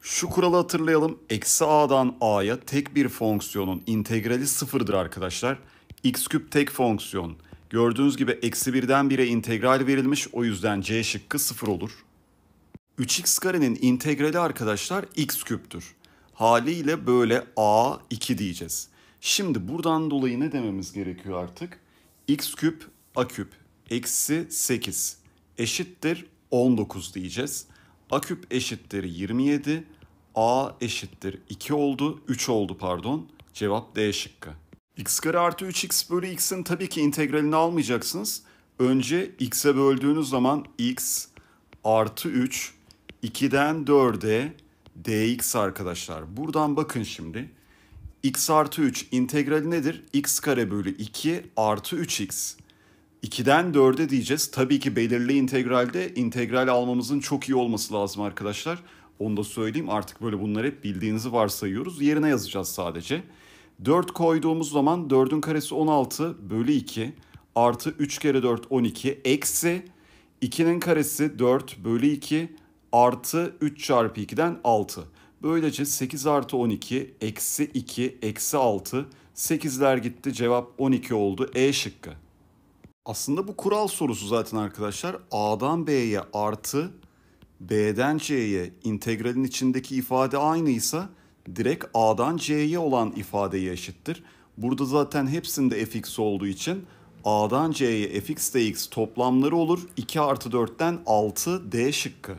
Şu kuralı hatırlayalım. Eksi a'dan a'ya tek bir fonksiyonun integrali sıfırdır arkadaşlar. x küp tek fonksiyon. Gördüğünüz gibi eksi birden bire integral verilmiş. O yüzden c şıkkı sıfır olur. 3x karenin integrali arkadaşlar x küptür. Haliyle böyle a 2 diyeceğiz. Şimdi buradan dolayı ne dememiz gerekiyor artık? x küp a küp eksi 8 eşittir 19 diyeceğiz. A küp eşittir 27. A eşittir 2 oldu. 3 oldu pardon. Cevap D şıkkı. x kare artı 3x bölü x'in tabii ki integralini almayacaksınız. Önce x'e böldüğünüz zaman x artı 3 2'den 4'e dx arkadaşlar. Buradan bakın şimdi. x artı 3 integrali nedir? x kare bölü 2 artı 3x. 2'den 4'e diyeceğiz. Tabii ki belirli integralde integral almamızın çok iyi olması lazım arkadaşlar. Onu da söyleyeyim artık böyle bunları hep bildiğinizi varsayıyoruz. Yerine yazacağız sadece. 4 koyduğumuz zaman 4'ün karesi 16 bölü 2 artı 3 kere 4 12 eksi 2'nin karesi 4 bölü 2 artı 3 çarpı 2'den 6. Böylece 8 artı 12 eksi 2 eksi 6 8'ler gitti cevap 12 oldu E şıkkı. Aslında bu kural sorusu zaten arkadaşlar. A'dan B'ye artı B'den C'ye integralin içindeki ifade aynıysa direkt A'dan C'ye olan ifadeye eşittir. Burada zaten hepsinde fx olduğu için A'dan C'ye fx dx toplamları olur. 2 artı 4'ten 6 D şıkkı.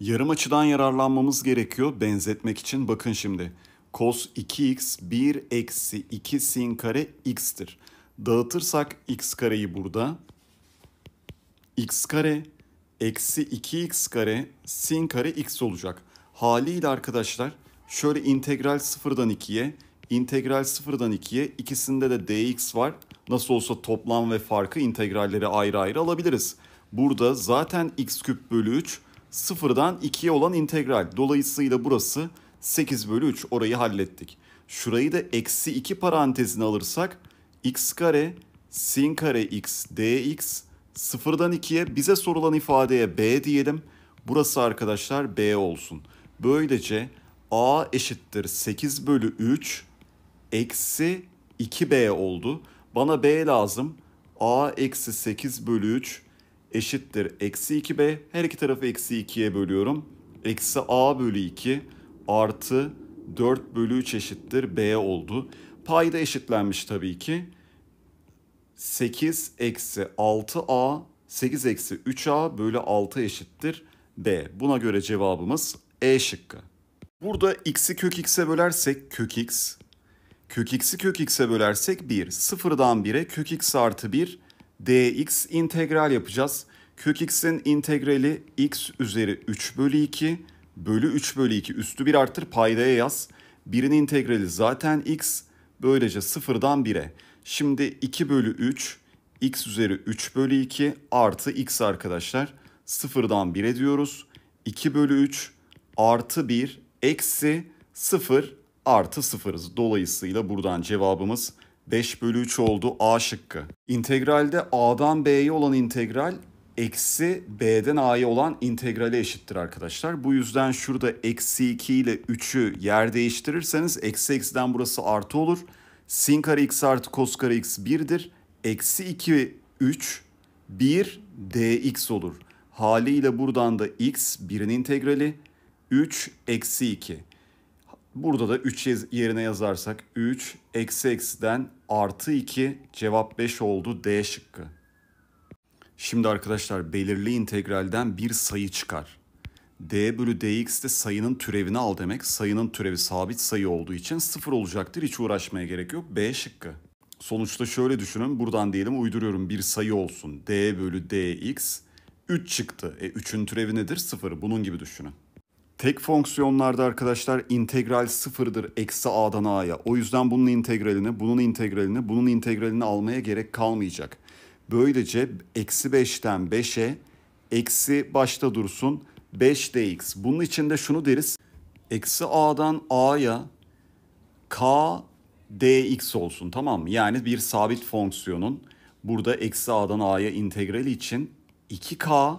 Yarım açıdan yararlanmamız gerekiyor benzetmek için. Bakın şimdi. Cos 2x 1 eksi 2 sin kare x'tir. Dağıtırsak x kareyi burada. x kare eksi 2x kare sin kare x olacak. Haliyle arkadaşlar şöyle integral 0'dan 2'ye integral 0'dan 2'ye ikisinde de dx var. Nasıl olsa toplam ve farkı integralleri ayrı ayrı alabiliriz. Burada zaten x küp bölü 3 0'dan 2'ye olan integral. Dolayısıyla burası 8 bölü 3 orayı hallettik. Şurayı da eksi 2 parantezine alırsak x kare sin kare x dx sıfırdan 2'ye bize sorulan ifadeye b diyelim. Burası arkadaşlar b olsun. Böylece a eşittir 8 bölü 3 eksi 2b oldu. Bana b lazım. a eksi 8 bölü 3 eşittir eksi 2b. Her iki tarafı eksi 2'ye bölüyorum. Eksi a bölü 2 artı 4 bölü 3 eşittir b oldu. Payda eşitlenmiş tabii ki. 8 eksi 6a 8 eksi 3a bölü 6 eşittir b. Buna göre cevabımız e şıkkı. Burada x'i kök x'e bölersek kök x, kök x'i kök x'e bölersek 1. 0'dan 1'e kök x artı 1 dx integral yapacağız. Kök x'in integrali x üzeri 3 bölü 2 bölü 3 bölü 2 üstü 1 artır paydaya yaz. 1'in integrali zaten x, Böylece sıfırdan bire. Şimdi 2 bölü 3 x üzeri 3 bölü 2 artı x arkadaşlar. Sıfırdan 1'e diyoruz. 2 bölü 3 artı 1 eksi 0 artı 0'ız. Dolayısıyla buradan cevabımız 5 bölü 3 oldu A şıkkı. İntegralde A'dan B'ye olan integral eksi b'den a'ya olan integrali eşittir arkadaşlar. Bu yüzden şurada eksi 2 ile 3'ü yer değiştirirseniz eksi eksiden burası artı olur. Sin kare x artı kos kare x 1'dir. Eksi 2 3 1 dx olur. Haliyle buradan da x 1'in integrali 3 eksi 2. Burada da 3 yerine yazarsak 3 eksi eksiden artı 2 cevap 5 oldu D şıkkı. Şimdi arkadaşlar belirli integralden bir sayı çıkar. d bölü dx de sayının türevini al demek. Sayının türevi sabit sayı olduğu için sıfır olacaktır. Hiç uğraşmaya gerek yok. B şıkkı. Sonuçta şöyle düşünün. Buradan diyelim uyduruyorum bir sayı olsun. d bölü dx 3 çıktı. E 3'ün türevi nedir? 0. Bunun gibi düşünün. Tek fonksiyonlarda arkadaşlar integral sıfırdır eksi a'dan a'ya. O yüzden bunun integralini, bunun integralini, bunun integralini almaya gerek kalmayacak. Böylece eksi 5'ten 5'e eksi başta dursun 5 dx. Bunun için de şunu deriz. Eksi a'dan a'ya k dx olsun tamam mı? Yani bir sabit fonksiyonun burada eksi a'dan a'ya integrali için 2k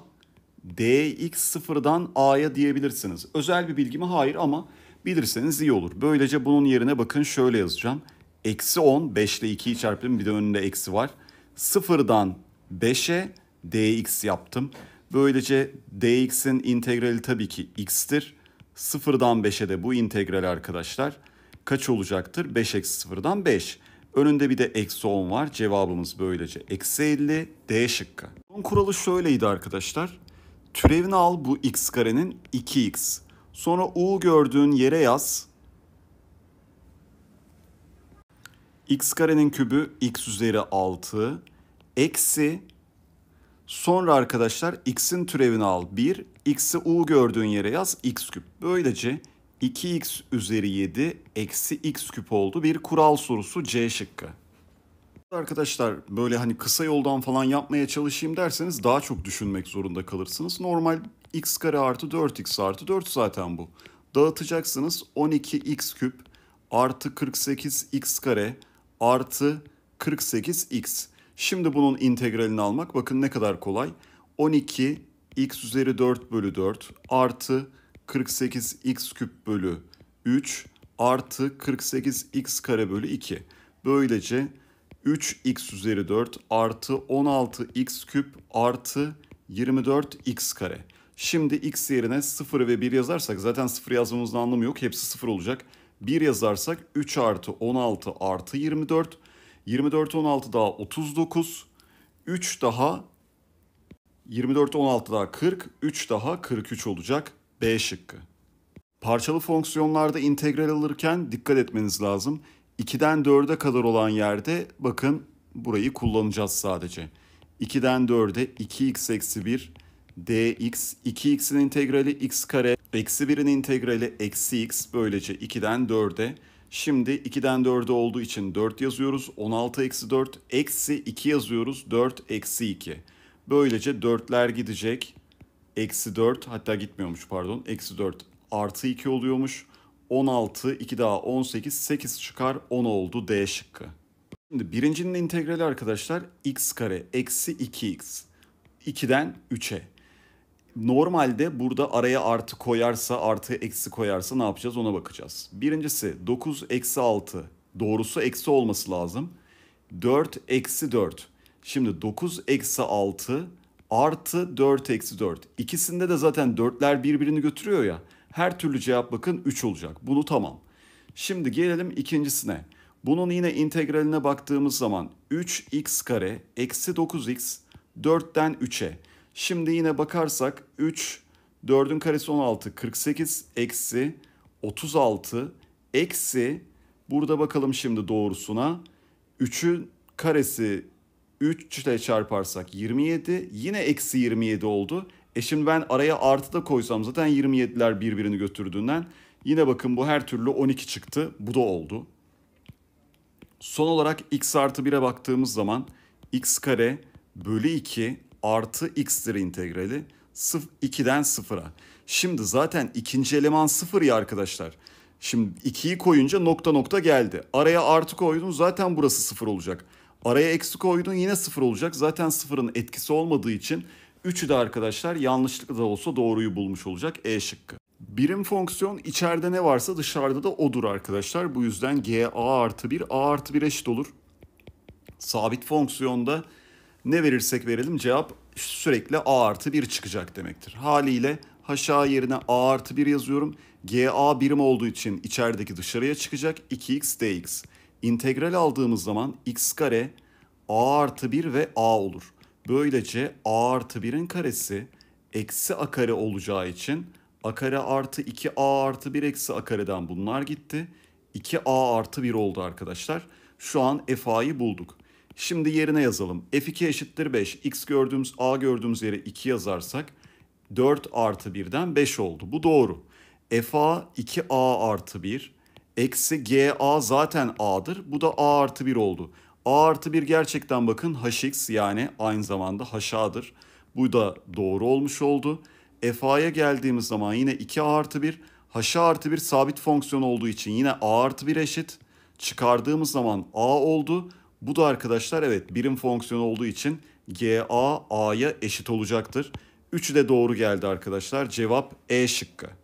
dx sıfırdan a'ya diyebilirsiniz. Özel bir bilgi mi? Hayır ama bilirseniz iyi olur. Böylece bunun yerine bakın şöyle yazacağım. Eksi 10, 5 ile 2'yi çarptım bir de önünde eksi var sıfırdan 5'e dx yaptım. Böylece dx'in integrali tabii ki x'tir. Sıfırdan 5'e de bu integral arkadaşlar kaç olacaktır? 5 eksi sıfırdan 5. Önünde bir de eksi 10 var. Cevabımız böylece eksi 50 D şıkkı. Son kuralı şöyleydi arkadaşlar. Türevini al bu x karenin 2x. Sonra u gördüğün yere yaz. x karenin kübü x üzeri 6 eksi sonra arkadaşlar x'in türevini al 1 x'i u gördüğün yere yaz x küp. Böylece 2x üzeri 7 eksi x küp oldu bir kural sorusu C şıkkı. Arkadaşlar böyle hani kısa yoldan falan yapmaya çalışayım derseniz daha çok düşünmek zorunda kalırsınız. Normal x kare artı 4x artı 4 zaten bu. Dağıtacaksınız 12x küp artı 48x kare artı 48x. Şimdi bunun integralini almak bakın ne kadar kolay. 12 x üzeri 4 bölü 4 artı 48 x küp bölü 3 artı 48 x kare bölü 2. Böylece 3 x üzeri 4 artı 16 x küp artı 24 x kare. Şimdi x yerine 0 ve 1 yazarsak zaten 0 yazmamızın anlamı yok. Hepsi 0 olacak. 1 yazarsak 3 artı 16 artı 24. 24 16 daha 39. 3 daha 24 16 daha 40. 3 daha 43 olacak B şıkkı. Parçalı fonksiyonlarda integral alırken dikkat etmeniz lazım. 2'den 4'e kadar olan yerde bakın burayı kullanacağız sadece. 2'den 4'e 2x eksi 1 dx 2x'in integrali x kare eksi 1'in integrali eksi x böylece 2'den 4'e Şimdi 2'den 4'e olduğu için 4 yazıyoruz. 16 eksi 4 eksi 2 yazıyoruz. 4 eksi 2. Böylece 4'ler gidecek. Eksi 4 hatta gitmiyormuş pardon. Eksi 4 artı 2 oluyormuş. 16, 2 daha 18, 8 çıkar 10 oldu D şıkkı. Şimdi birincinin integrali arkadaşlar x kare eksi 2x. 2'den 3'e. Normalde burada araya artı koyarsa artı eksi koyarsa ne yapacağız ona bakacağız. Birincisi 9 eksi 6 doğrusu eksi olması lazım. 4 eksi 4. Şimdi 9 eksi 6 artı 4 eksi 4. İkisinde de zaten dörtler birbirini götürüyor ya. Her türlü cevap bakın 3 olacak. Bunu tamam. Şimdi gelelim ikincisine. Bunun yine integraline baktığımız zaman 3x kare eksi 9x 4'ten 3'e. Şimdi yine bakarsak 3, 4'ün karesi 16, 48 eksi 36 eksi burada bakalım şimdi doğrusuna 3'ün karesi 3 ile çarparsak 27 yine eksi 27 oldu. E şimdi ben araya artı da koysam zaten 27'ler birbirini götürdüğünden yine bakın bu her türlü 12 çıktı bu da oldu. Son olarak x artı 1'e baktığımız zaman x kare bölü 2 artı x'tir integrali 2'den 0'a. Şimdi zaten ikinci eleman 0 ya arkadaşlar. Şimdi 2'yi koyunca nokta nokta geldi. Araya artı koydun zaten burası 0 olacak. Araya eksi koydun yine 0 olacak. Zaten 0'ın etkisi olmadığı için üçü de arkadaşlar yanlışlıkla da olsa doğruyu bulmuş olacak E şıkkı. Birim fonksiyon içeride ne varsa dışarıda da odur arkadaşlar. Bu yüzden g a artı 1 a artı 1 eşit olur. Sabit fonksiyonda ne verirsek verelim cevap sürekli A artı 1 çıkacak demektir. Haliyle haşa yerine A artı 1 yazıyorum. GA birim olduğu için içerideki dışarıya çıkacak 2x dx. İntegral aldığımız zaman x kare A artı 1 ve A olur. Böylece A artı 1'in karesi eksi A kare olacağı için A kare artı 2A artı 1 eksi A kareden bunlar gitti. 2A artı 1 oldu arkadaşlar. Şu an FA'yı bulduk. Şimdi yerine yazalım. F2 eşittir 5. X gördüğümüz A gördüğümüz yere 2 yazarsak 4 artı 1'den 5 oldu. Bu doğru. FA 2A artı 1. Eksi GA zaten A'dır. Bu da A artı 1 oldu. A artı 1 gerçekten bakın HX yani aynı zamanda HA'dır. Bu da doğru olmuş oldu. FA'ya geldiğimiz zaman yine 2A artı 1. HA artı 1 sabit fonksiyon olduğu için yine A artı 1 eşit. Çıkardığımız zaman A oldu. Bu da arkadaşlar evet birim fonksiyonu olduğu için GA A'ya eşit olacaktır. Üçü de doğru geldi arkadaşlar. Cevap E şıkkı.